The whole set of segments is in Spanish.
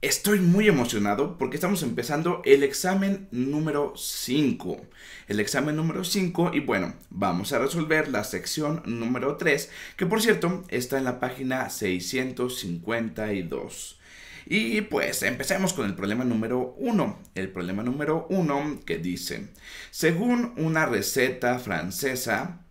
Estoy muy emocionado porque estamos empezando el examen número 5. El examen número 5 y bueno, vamos a resolver la sección número 3 que por cierto está en la página 652. Y pues empecemos con el problema número 1. El problema número 1 que dice, según una receta francesa,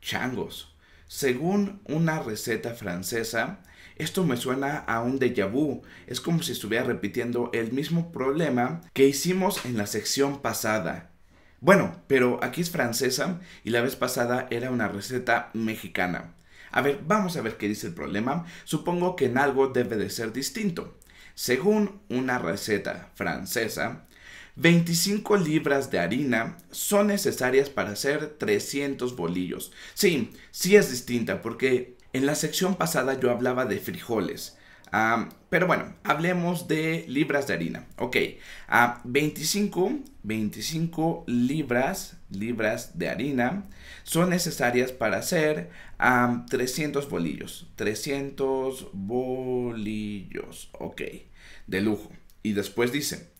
changos, según una receta francesa, esto me suena a un déjà vu, es como si estuviera repitiendo el mismo problema que hicimos en la sección pasada. Bueno, pero aquí es francesa y la vez pasada era una receta mexicana. A ver, vamos a ver qué dice el problema. Supongo que en algo debe de ser distinto. Según una receta francesa, 25 libras de harina son necesarias para hacer 300 bolillos. Sí, sí es distinta porque en la sección pasada yo hablaba de frijoles. pero bueno, hablemos de libras de harina. Ok, 25, 25 libras, libras de harina son necesarias para hacer 300 bolillos. 300 bolillos, ok, de lujo. Y después dice,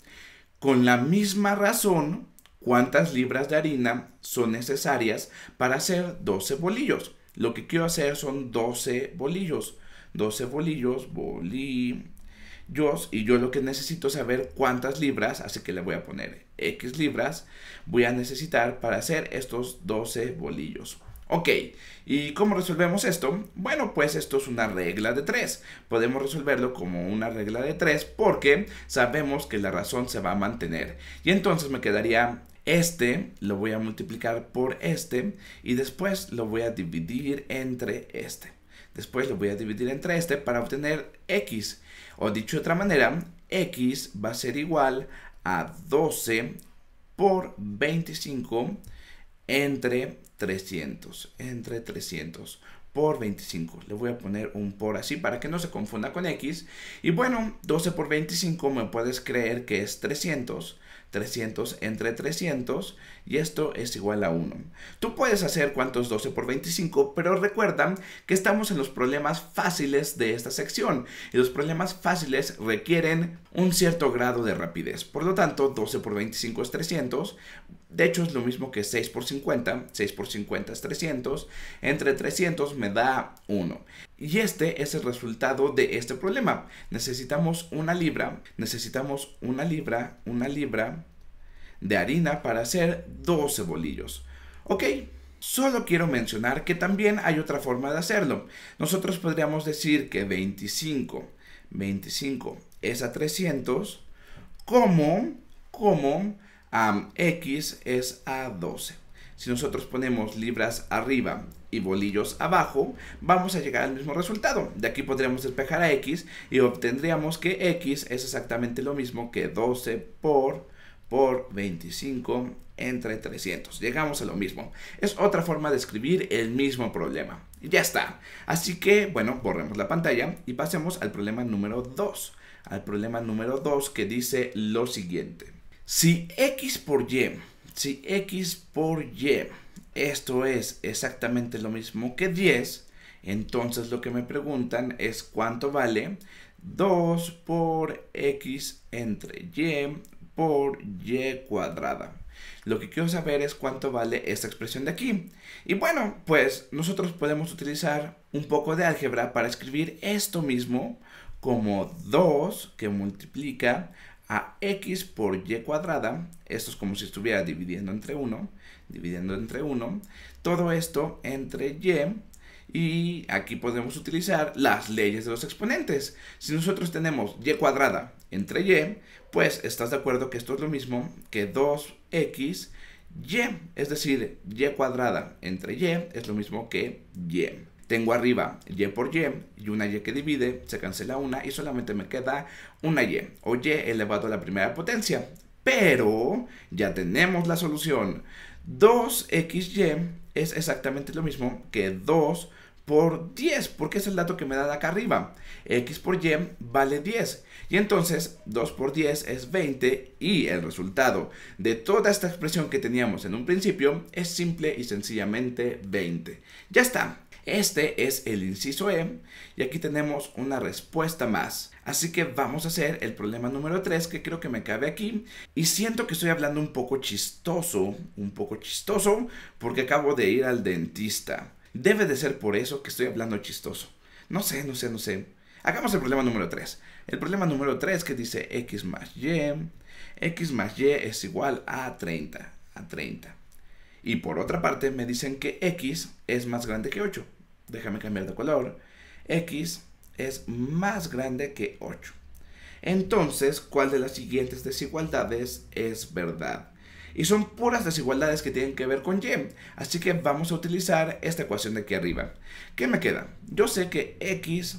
con la misma razón, ¿cuántas libras de harina son necesarias para hacer 12 bolillos? Lo que quiero hacer son 12 bolillos. 12 bolillos, bolillos. Y yo lo que necesito saber cuántas libras, así que le voy a poner X libras, voy a necesitar para hacer estos 12 bolillos. Ok, ¿y cómo resolvemos esto? Bueno, pues esto es una regla de 3. Podemos resolverlo como una regla de 3 porque sabemos que la razón se va a mantener. Y entonces me quedaría este lo voy a multiplicar por este y después lo voy a dividir entre este. Después lo voy a dividir entre este para obtener x. O dicho de otra manera, x va a ser igual a 12 por 25 entre 300. Entre 300 por 25. Le voy a poner un por así para que no se confunda con x. Y bueno, 12 por 25 me puedes creer que es 300. 300 entre 300 y esto es igual a 1. Tú puedes hacer cuántos 12 por 25, pero recuerda que estamos en los problemas fáciles de esta sección y los problemas fáciles requieren un cierto grado de rapidez. Por lo tanto, 12 por 25 es 300. De hecho, es lo mismo que 6 por 50. 6 por 50 es 300. Entre 300 me da 1. Y este es el resultado de este problema. Necesitamos una libra. Necesitamos una libra, una libra, de harina para hacer 12 bolillos. Ok, solo quiero mencionar que también hay otra forma de hacerlo. Nosotros podríamos decir que 25, 25 es a 300 como, como X es a 12. Si nosotros ponemos libras arriba y bolillos abajo, vamos a llegar al mismo resultado. De aquí podríamos despejar a X y obtendríamos que X es exactamente lo mismo que 12 por por 25 entre 300. Llegamos a lo mismo. Es otra forma de escribir el mismo problema. Y ya está. Así que, bueno, borremos la pantalla y pasemos al problema número 2. Al problema número 2 que dice lo siguiente. Si X por Y, si X por Y, esto es exactamente lo mismo que 10, entonces lo que me preguntan es cuánto vale 2 por X entre Y por y cuadrada. Lo que quiero saber es cuánto vale esta expresión de aquí. Y bueno, pues nosotros podemos utilizar un poco de álgebra para escribir esto mismo como 2 que multiplica a x por y cuadrada. Esto es como si estuviera dividiendo entre 1, dividiendo entre 1. Todo esto entre y y aquí podemos utilizar las leyes de los exponentes. Si nosotros tenemos y cuadrada entre y, pues estás de acuerdo que esto es lo mismo que 2x y. Es decir, y cuadrada entre y es lo mismo que y. Tengo arriba y por y y una y que divide, se cancela una y solamente me queda una y o y elevado a la primera potencia. Pero ya tenemos la solución. 2xy es exactamente lo mismo que 2 por 10, porque es el dato que me dan acá arriba. X por Y vale 10. Y entonces 2 por 10 es 20 y el resultado de toda esta expresión que teníamos en un principio es simple y sencillamente 20. Ya está. Este es el inciso E y aquí tenemos una respuesta más. Así que vamos a hacer el problema número 3 que creo que me cabe aquí. Y siento que estoy hablando un poco chistoso, un poco chistoso, porque acabo de ir al dentista. Debe de ser por eso que estoy hablando chistoso. No sé, no sé, no sé. Hagamos el problema número 3. El problema número 3 que dice x más y. x más y es igual a 30. A 30. Y por otra parte me dicen que x es más grande que 8. Déjame cambiar de color. x es más grande que 8. Entonces, ¿cuál de las siguientes desigualdades es verdad? y son puras desigualdades que tienen que ver con y. Así que vamos a utilizar esta ecuación de aquí arriba. ¿Qué me queda? Yo sé que x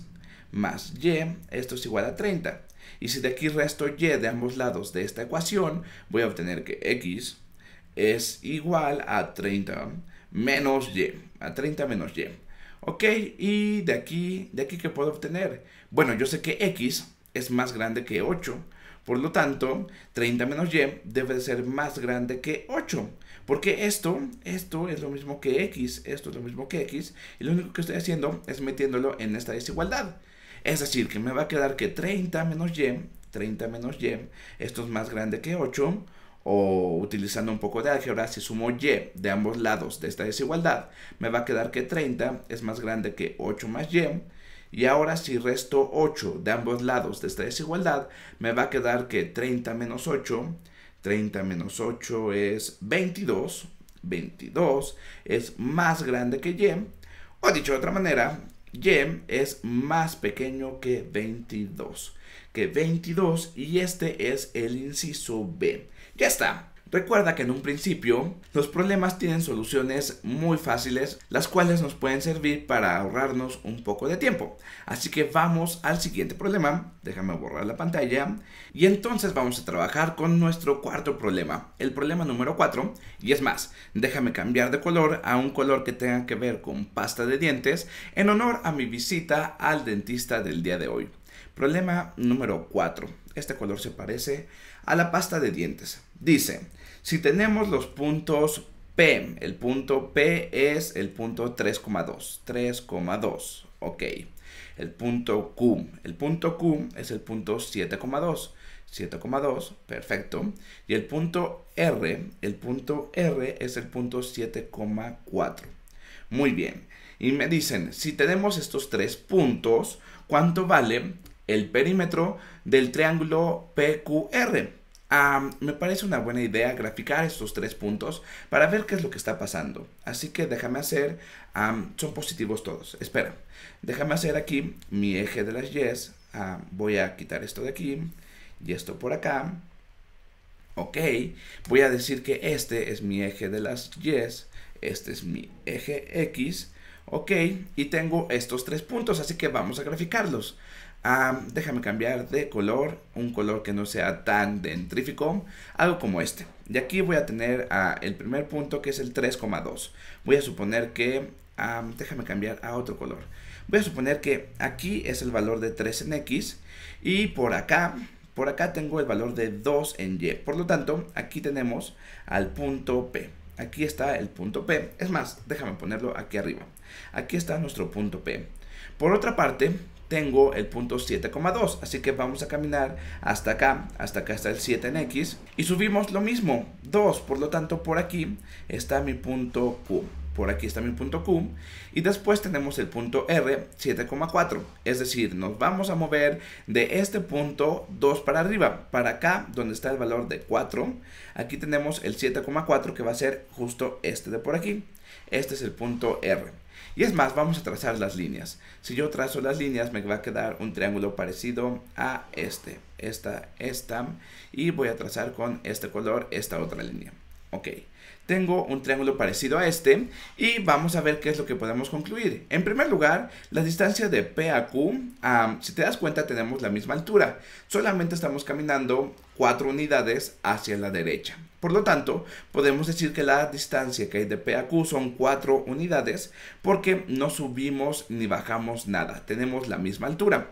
más y, esto es igual a 30. Y si de aquí resto y de ambos lados de esta ecuación, voy a obtener que x es igual a 30 menos y, a 30 menos y. Ok, y de aquí, de aquí qué puedo obtener. Bueno, yo sé que x es más grande que 8, por lo tanto, 30 menos y debe ser más grande que 8. Porque esto, esto es lo mismo que x, esto es lo mismo que x, y lo único que estoy haciendo es metiéndolo en esta desigualdad. Es decir, que me va a quedar que 30 menos y, 30 menos y, esto es más grande que 8, o utilizando un poco de álgebra, si sumo y de ambos lados de esta desigualdad, me va a quedar que 30 es más grande que 8 más y, y ahora si resto 8 de ambos lados de esta desigualdad, me va a quedar que 30 menos 8, 30 menos 8 es 22, 22 es más grande que y, o dicho de otra manera, y es más pequeño que 22, que 22 y este es el inciso B. Ya está, Recuerda que en un principio los problemas tienen soluciones muy fáciles, las cuales nos pueden servir para ahorrarnos un poco de tiempo. Así que vamos al siguiente problema, déjame borrar la pantalla, y entonces vamos a trabajar con nuestro cuarto problema, el problema número 4, y es más, déjame cambiar de color a un color que tenga que ver con pasta de dientes en honor a mi visita al dentista del día de hoy. Problema número 4. Este color se parece a la pasta de dientes. Dice, si tenemos los puntos P, el punto P es el punto 3,2, 3,2, ok. El punto Q, el punto Q es el punto 7,2, 7,2, perfecto. Y el punto R, el punto R es el punto 7,4. Muy bien. Y me dicen, si tenemos estos tres puntos, ¿cuánto vale el perímetro del triángulo PQR? me parece una buena idea graficar estos tres puntos para ver qué es lo que está pasando. Así que déjame hacer, son positivos todos. Espera, déjame hacer aquí mi eje de las yes. voy a quitar esto de aquí y esto por acá. Ok, voy a decir que este es mi eje de las yes. Este es mi eje X. Ok, y tengo estos tres puntos, así que vamos a graficarlos. Ah, déjame cambiar de color, un color que no sea tan dentrífico, algo como este. Y aquí voy a tener ah, el primer punto que es el 3,2. Voy a suponer que, ah, déjame cambiar a otro color. Voy a suponer que aquí es el valor de 3 en X y por acá por acá tengo el valor de 2 en Y. Por lo tanto, aquí tenemos al punto P. Aquí está el punto P. Es más, déjame ponerlo aquí arriba. Aquí está nuestro punto P. Por otra parte, tengo el punto 7,2. Así que vamos a caminar hasta acá, hasta acá está el 7 en X. Y subimos lo mismo, 2. Por lo tanto, por aquí está mi punto Q. Por aquí está mi punto Q. Y después tenemos el punto R, 7,4. Es decir, nos vamos a mover de este punto 2 para arriba. Para acá, donde está el valor de 4. Aquí tenemos el 7,4 que va a ser justo este de por aquí. Este es el punto R. Y es más, vamos a trazar las líneas. Si yo trazo las líneas, me va a quedar un triángulo parecido a este, esta, esta. Y voy a trazar con este color esta otra línea. Ok tengo un triángulo parecido a este y vamos a ver qué es lo que podemos concluir. En primer lugar, la distancia de P a Q, si te das cuenta tenemos la misma altura, solamente estamos caminando 4 unidades hacia la derecha. Por lo tanto, podemos decir que la distancia que hay de P a Q son 4 unidades porque no subimos ni bajamos nada, tenemos la misma altura.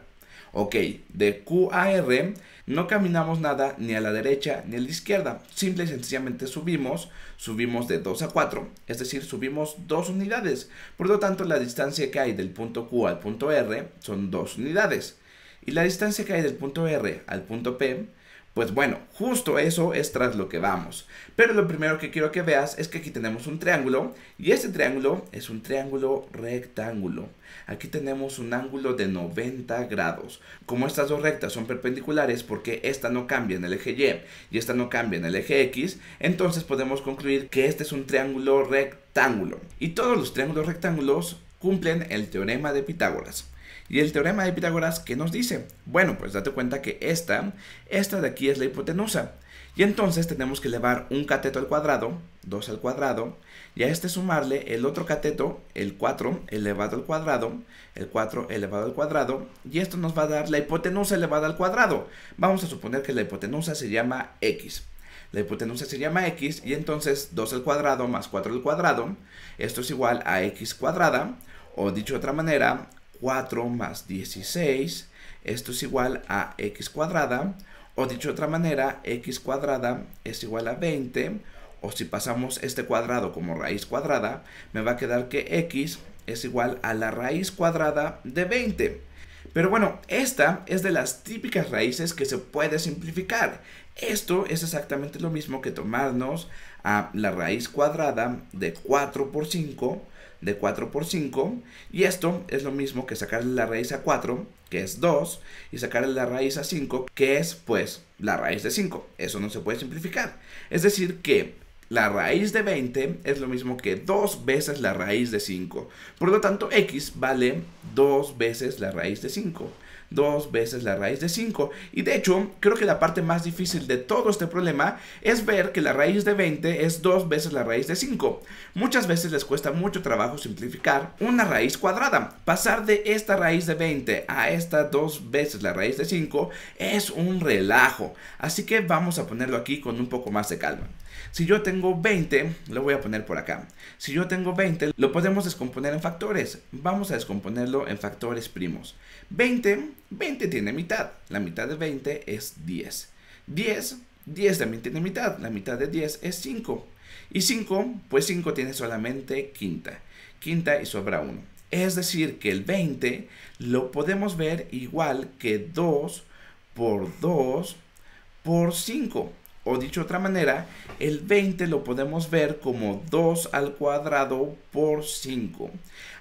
Ok, de Q a R no caminamos nada ni a la derecha ni a la izquierda. Simple y sencillamente subimos, subimos de 2 a 4, es decir, subimos 2 unidades. Por lo tanto, la distancia que hay del punto Q al punto R son 2 unidades. Y la distancia que hay del punto R al punto P pues bueno, justo eso es tras lo que vamos. Pero lo primero que quiero que veas es que aquí tenemos un triángulo y este triángulo es un triángulo rectángulo. Aquí tenemos un ángulo de 90 grados. Como estas dos rectas son perpendiculares porque esta no cambia en el eje Y y esta no cambia en el eje X, entonces podemos concluir que este es un triángulo rectángulo. Y todos los triángulos rectángulos cumplen el teorema de Pitágoras y el teorema de Pitágoras que nos dice, bueno, pues date cuenta que esta, esta de aquí es la hipotenusa. Y entonces tenemos que elevar un cateto al cuadrado, 2 al cuadrado, y a este sumarle el otro cateto, el 4 elevado al cuadrado, el 4 elevado al cuadrado, y esto nos va a dar la hipotenusa elevada al cuadrado. Vamos a suponer que la hipotenusa se llama x. La hipotenusa se llama x y entonces 2 al cuadrado más 4 al cuadrado, esto es igual a x cuadrada, o dicho de otra manera, 4 más 16, esto es igual a x cuadrada, o dicho de otra manera, x cuadrada es igual a 20, o si pasamos este cuadrado como raíz cuadrada, me va a quedar que x es igual a la raíz cuadrada de 20. Pero bueno, esta es de las típicas raíces que se puede simplificar. Esto es exactamente lo mismo que tomarnos a la raíz cuadrada de 4 por 5 de 4 por 5. Y esto es lo mismo que sacarle la raíz a 4, que es 2, y sacarle la raíz a 5, que es pues la raíz de 5. Eso no se puede simplificar. Es decir que la raíz de 20 es lo mismo que 2 veces la raíz de 5. Por lo tanto, x vale 2 veces la raíz de 5 dos veces la raíz de 5. Y de hecho, creo que la parte más difícil de todo este problema es ver que la raíz de 20 es dos veces la raíz de 5. Muchas veces les cuesta mucho trabajo simplificar una raíz cuadrada. Pasar de esta raíz de 20 a esta dos veces la raíz de 5 es un relajo. Así que vamos a ponerlo aquí con un poco más de calma. Si yo tengo 20, lo voy a poner por acá. Si yo tengo 20, lo podemos descomponer en factores. Vamos a descomponerlo en factores primos. 20, 20 tiene mitad. La mitad de 20 es 10. 10, 10 también tiene mitad. La mitad de 10 es 5. Y 5, pues 5 tiene solamente quinta. Quinta y sobra 1. Es decir, que el 20 lo podemos ver igual que 2 por 2 por 5. O dicho de otra manera, el 20 lo podemos ver como 2 al cuadrado por 5.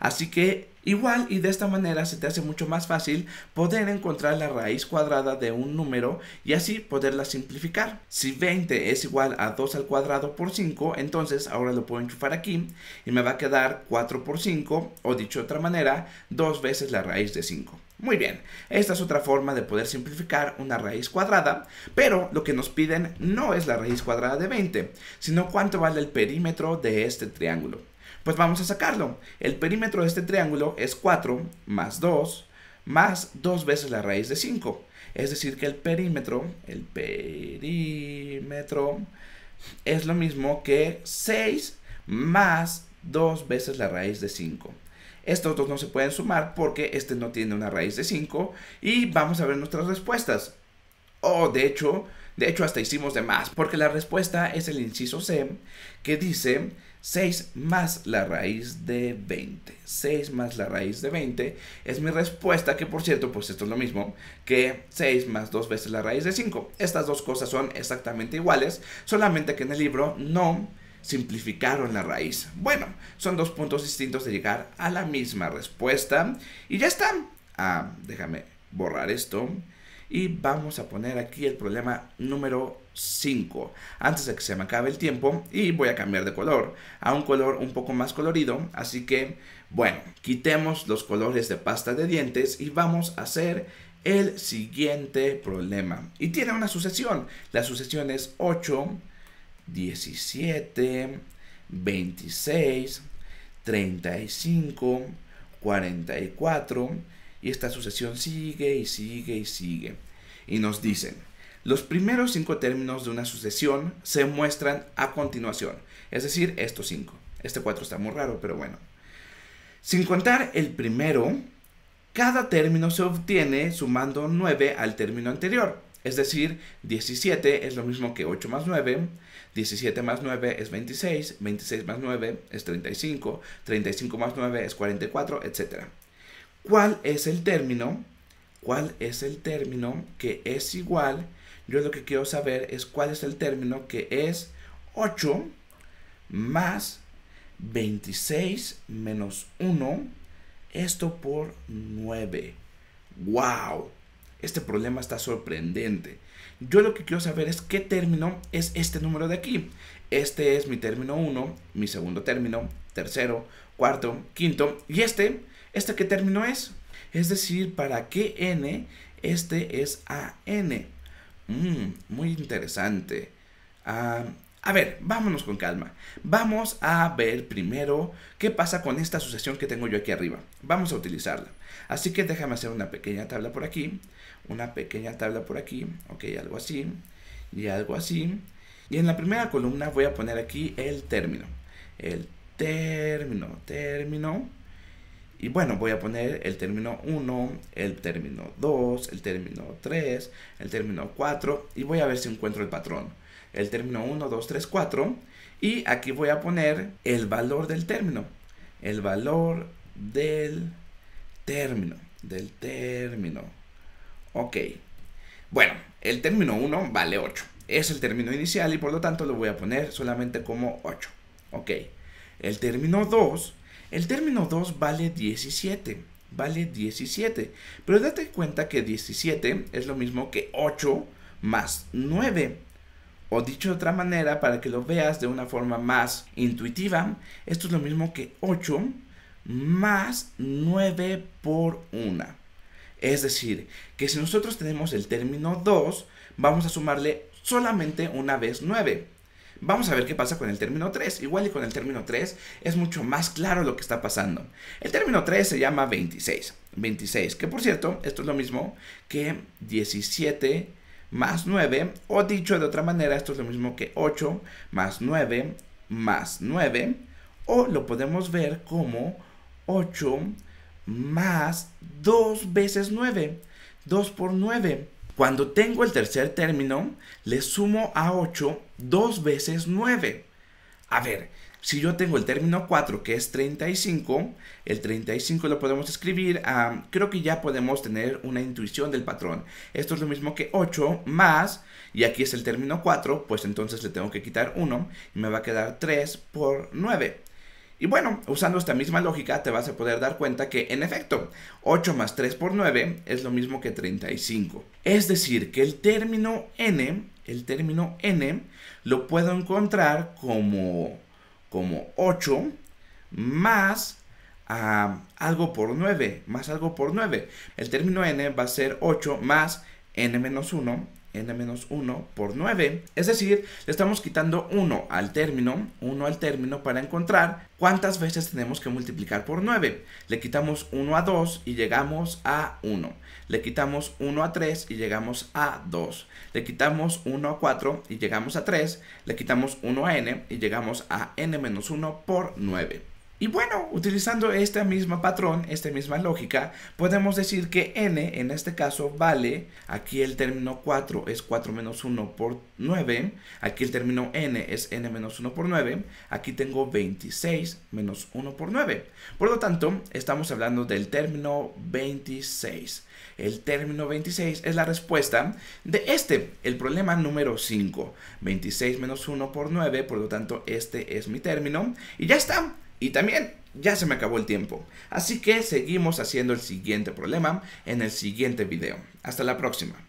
Así que igual y de esta manera se te hace mucho más fácil poder encontrar la raíz cuadrada de un número y así poderla simplificar. Si 20 es igual a 2 al cuadrado por 5, entonces ahora lo puedo enchufar aquí y me va a quedar 4 por 5 o dicho de otra manera, 2 veces la raíz de 5. Muy bien, esta es otra forma de poder simplificar una raíz cuadrada, pero lo que nos piden no es la raíz cuadrada de 20, sino cuánto vale el perímetro de este triángulo. Pues vamos a sacarlo. El perímetro de este triángulo es 4 más 2 más 2 veces la raíz de 5. Es decir, que el perímetro, el perímetro es lo mismo que 6 más 2 veces la raíz de 5. Estos dos no se pueden sumar porque este no tiene una raíz de 5. Y vamos a ver nuestras respuestas. O de hecho, de hecho hasta hicimos de más, porque la respuesta es el inciso C, que dice 6 más la raíz de 20. 6 más la raíz de 20 es mi respuesta, que por cierto, pues esto es lo mismo que 6 más 2 veces la raíz de 5. Estas dos cosas son exactamente iguales, solamente que en el libro no simplificaron la raíz. Bueno, son dos puntos distintos de llegar a la misma respuesta. Y ya está. Ah, déjame borrar esto. Y vamos a poner aquí el problema número 5. Antes de que se me acabe el tiempo. Y voy a cambiar de color. A un color un poco más colorido. Así que, bueno, quitemos los colores de pasta de dientes. Y vamos a hacer el siguiente problema. Y tiene una sucesión. La sucesión es 8. 17, 26, 35, 44 y esta sucesión sigue y sigue y sigue. Y nos dicen, los primeros cinco términos de una sucesión se muestran a continuación, es decir, estos cinco. Este 4 está muy raro, pero bueno. Sin contar el primero, cada término se obtiene sumando 9 al término anterior. Es decir, 17 es lo mismo que 8 más 9, 17 más 9 es 26, 26 más 9 es 35, 35 más 9 es 44, etc. ¿Cuál es el término? ¿Cuál es el término que es igual? Yo lo que quiero saber es cuál es el término que es 8 más 26 menos 1, esto por 9. ¡Wow! Este problema está sorprendente. Yo lo que quiero saber es qué término es este número de aquí. Este es mi término 1, mi segundo término, tercero, cuarto, quinto. ¿Y este? ¿Este qué término es? Es decir, para qué n, este es n... mmm... muy interesante. Ah, a ver, vámonos con calma. Vamos a ver primero qué pasa con esta sucesión que tengo yo aquí arriba. Vamos a utilizarla. Así que déjame hacer una pequeña tabla por aquí, una pequeña tabla por aquí, ok, algo así, y algo así. Y en la primera columna voy a poner aquí el término. El término, término. Y bueno, voy a poner el término 1, el término 2, el término 3, el término 4 y voy a ver si encuentro el patrón el término 1, 2, 3, 4 y aquí voy a poner el valor del término. El valor del término, del término. Ok. Bueno, el término 1 vale 8. Es el término inicial y por lo tanto lo voy a poner solamente como 8. Ok. El término 2, el término 2 vale 17. Vale 17. Pero date cuenta que 17 es lo mismo que 8 más 9. O dicho de otra manera, para que lo veas de una forma más intuitiva, esto es lo mismo que 8 más 9 por 1. Es decir, que si nosotros tenemos el término 2, vamos a sumarle solamente una vez 9. Vamos a ver qué pasa con el término 3. Igual y con el término 3 es mucho más claro lo que está pasando. El término 3 se llama 26. 26, que por cierto, esto es lo mismo que 17 más 9, o dicho de otra manera, esto es lo mismo que 8 más 9 más 9, o lo podemos ver como 8 más 2 veces 9, 2 por 9. Cuando tengo el tercer término, le sumo a 8 2 veces 9. A ver, si yo tengo el término 4 que es 35, el 35 lo podemos escribir, a... creo que ya podemos tener una intuición del patrón. Esto es lo mismo que 8 más, y aquí es el término 4, pues entonces le tengo que quitar 1 y me va a quedar 3 por 9. Y bueno, usando esta misma lógica te vas a poder dar cuenta que en efecto 8 más 3 por 9 es lo mismo que 35. Es decir, que el término n, el término n lo puedo encontrar como como 8 ah, más algo por 9, más algo por 9. El término n va a ser 8 más n menos 1 n-1 por 9. Es decir, le estamos quitando 1 al término, 1 al término para encontrar cuántas veces tenemos que multiplicar por 9. Le quitamos 1 a 2 y llegamos a 1. Le quitamos 1 a 3 y llegamos a 2. Le quitamos 1 a 4 y llegamos a 3. Le quitamos 1 a n y llegamos a n-1 por 9. Y bueno, utilizando este mismo patrón, esta misma lógica, podemos decir que n en este caso vale, aquí el término 4 es 4 menos 1 por 9, aquí el término n es n menos 1 por 9, aquí tengo 26 menos 1 por 9. Por lo tanto, estamos hablando del término 26. El término 26 es la respuesta de este, el problema número 5. 26 menos 1 por 9, por lo tanto este es mi término y ya está. Y también ya se me acabó el tiempo, así que seguimos haciendo el siguiente problema en el siguiente video. Hasta la próxima.